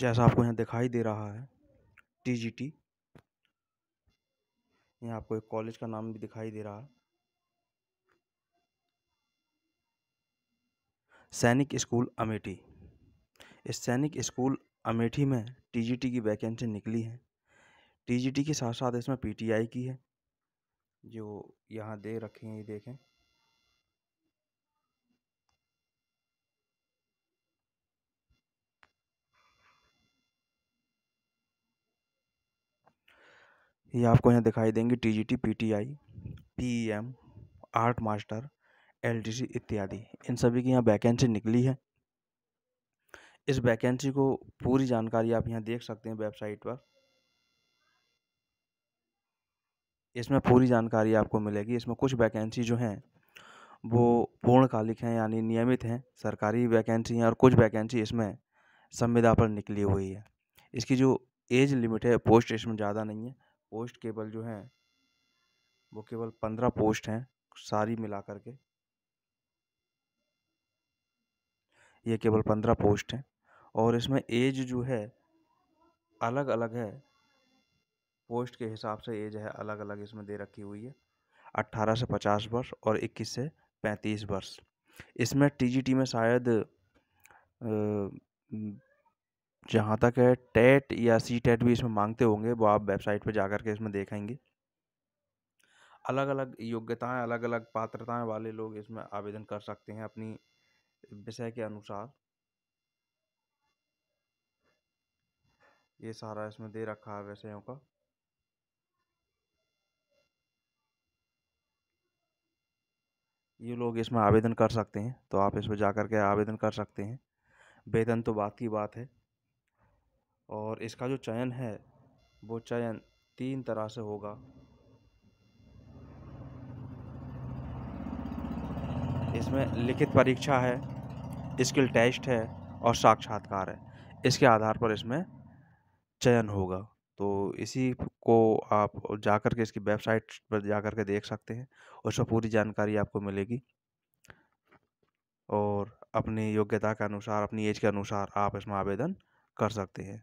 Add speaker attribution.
Speaker 1: जैसा आपको यहाँ दिखाई दे रहा है टीजीटी यहाँ आपको एक कॉलेज का नाम भी दिखाई दे रहा है सैनिक स्कूल अमेठी इस सैनिक स्कूल अमेठी में टीजीटी की वैकेंसी निकली है टीजीटी के साथ साथ इसमें पीटीआई की है जो यहाँ दे रखे हैं ये देखें ये आपको यहाँ दिखाई देंगे T G T P T I P E M art master L T C इत्यादि इन सभी की यहाँ वैकेंसी निकली है इस वैकेंसी को पूरी जानकारी आप यहाँ देख सकते हैं वेबसाइट पर इसमें पूरी जानकारी आपको मिलेगी इसमें कुछ वैकेंसी जो हैं वो पूर्णकालिक हैं यानी नियमित हैं सरकारी वैकेंसी हैं और कुछ वैकेंसी इसमें संविदा पर निकली हुई है इसकी जो एज लिमिट है पोस्ट इसमें ज़्यादा नहीं है पोस्ट केबल जो हैं वो केवल पंद्रह पोस्ट हैं सारी मिला कर के ये केवल पंद्रह पोस्ट हैं और इसमें एज जो है अलग अलग है पोस्ट के हिसाब से एज है अलग अलग इसमें दे रखी हुई है अट्ठारह से पचास वर्ष और इक्कीस से पैंतीस वर्ष इसमें टीजीटी में शायद जहाँ तक है टेट या सी टेट e भी इसमें मांगते होंगे वो आप वेबसाइट पर जा कर के इसमें देखेंगे अलग अलग योग्यताएं अलग अलग पात्रताएं वाले लोग इसमें आवेदन कर सकते हैं अपनी विषय के अनुसार ये सारा इसमें दे रखा है विषयों का ये लोग इसमें आवेदन कर सकते हैं तो आप इसमें जाकर जा के आवेदन कर सकते हैं वेतन तो बात की बात है और इसका जो चयन है वो चयन तीन तरह से होगा इसमें लिखित परीक्षा है स्किल टेस्ट है और साक्षात्कार है इसके आधार पर इसमें चयन होगा तो इसी को आप जा कर के इसकी वेबसाइट पर जा कर के देख सकते हैं उसमें पूरी जानकारी आपको मिलेगी और अपनी योग्यता के अनुसार अपनी एज के अनुसार आप इसमें आवेदन कर सकते हैं